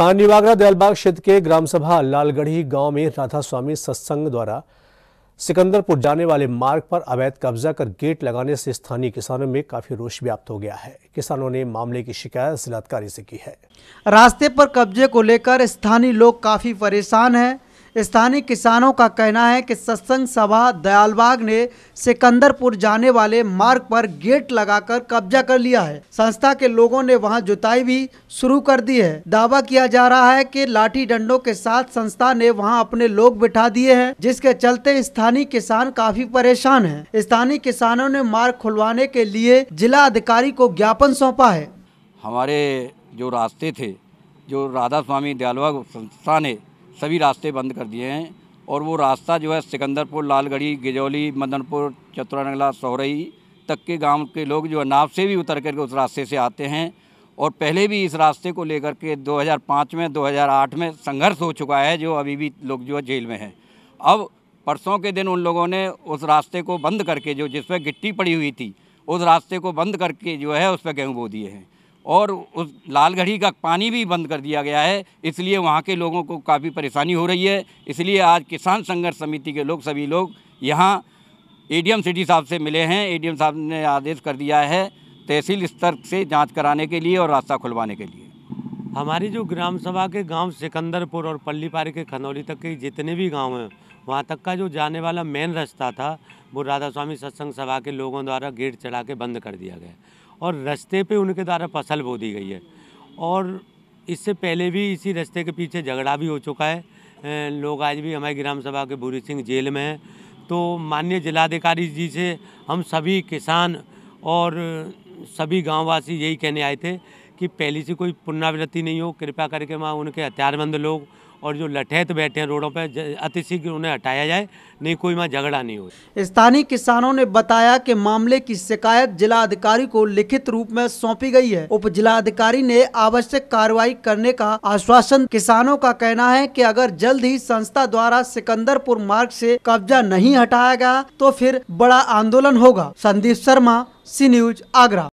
थानी वागरा दयालबाग क्षेत्र के ग्राम सभा लालगढ़ी गांव में राधा स्वामी सत्संग द्वारा सिकंदरपुर जाने वाले मार्ग पर अवैध कब्जा कर गेट लगाने से स्थानीय किसानों में काफी रोष व्याप्त हो गया है किसानों ने मामले की शिकायत जिलाधिकारी से की है रास्ते पर कब्जे को लेकर स्थानीय लोग काफी परेशान हैं स्थानीय किसानों का कहना है कि सत्संग सभा दयालबाग ने सिकंदरपुर जाने वाले मार्ग पर गेट लगाकर कब्जा कर लिया है संस्था के लोगों ने वहां जुताई भी शुरू कर दी है दावा किया जा रहा है कि लाठी डंडों के साथ संस्था ने वहां अपने लोग बिठा दिए हैं जिसके चलते स्थानीय किसान काफी परेशान है स्थानीय किसानों ने मार्ग खुलवाने के लिए जिला अधिकारी को ज्ञापन सौंपा है हमारे जो रास्ते थे जो राधा स्वामी दयालबाग संस्था ने सभी रास्ते बंद कर दिए हैं और वो रास्ता जो है सिकंदरपुर लालगढ़ी गिजौली मदनपुर चतुरानगला सोहरई तक के गांव के लोग जो है नाव से भी उतर करके उस रास्ते से आते हैं और पहले भी इस रास्ते को लेकर के 2005 में 2008 में संघर्ष हो चुका है जो अभी भी लोग जो है जेल में हैं अब परसों के दिन उन लोगों ने उस रास्ते को बंद करके जो जिस पर गिट्टी पड़ी हुई थी उस रास्ते को बंद करके जो है उस पर गेहूँ बो दिए हैं और उस लालगढ़ी का पानी भी बंद कर दिया गया है इसलिए वहाँ के लोगों को काफ़ी परेशानी हो रही है इसलिए आज किसान संघर्ष समिति के लोग सभी लोग यहाँ एडीएम सिटी साहब से मिले हैं एडीएम साहब ने आदेश कर दिया है तहसील स्तर से जांच कराने के लिए और रास्ता खुलवाने के लिए हमारी जो ग्राम सभा के गांव सिकंदरपुर और पल्लीपारी के खनौली तक के जितने भी गांव हैं वहाँ तक का जो जाने वाला मेन रास्ता था वो राधा स्वामी सत्संग सभा के लोगों द्वारा गेट चढ़ा के बंद कर दिया गया और रास्ते पे उनके द्वारा फसल बो दी गई है और इससे पहले भी इसी रास्ते के पीछे झगड़ा भी हो चुका है लोग आज भी हमारे ग्राम सभा के भूरी सिंह जेल में हैं तो माननीय जिलाधिकारी जी से हम सभी किसान और सभी गाँववासी यही कहने आए थे कि पहले से कोई पुनरावृत्ति नहीं हो कृपया करके वहाँ उनके हथियारबंद लोग और जो लठैत बैठे हैं रोडों पर अतिशीघ्र उन्हें हटाया जाए नहीं कोई वहाँ झगड़ा नहीं हो स्थानीय किसानों ने बताया कि मामले की शिकायत जिला अधिकारी को लिखित रूप में सौंपी गई है उप जिला अधिकारी ने आवश्यक कार्रवाई करने का आश्वासन किसानों का कहना है कि अगर जल्द ही संस्था द्वारा सिकंदरपुर मार्ग से कब्जा नहीं हटाया गया तो फिर बड़ा आंदोलन होगा संदीप शर्मा सी न्यूज आगरा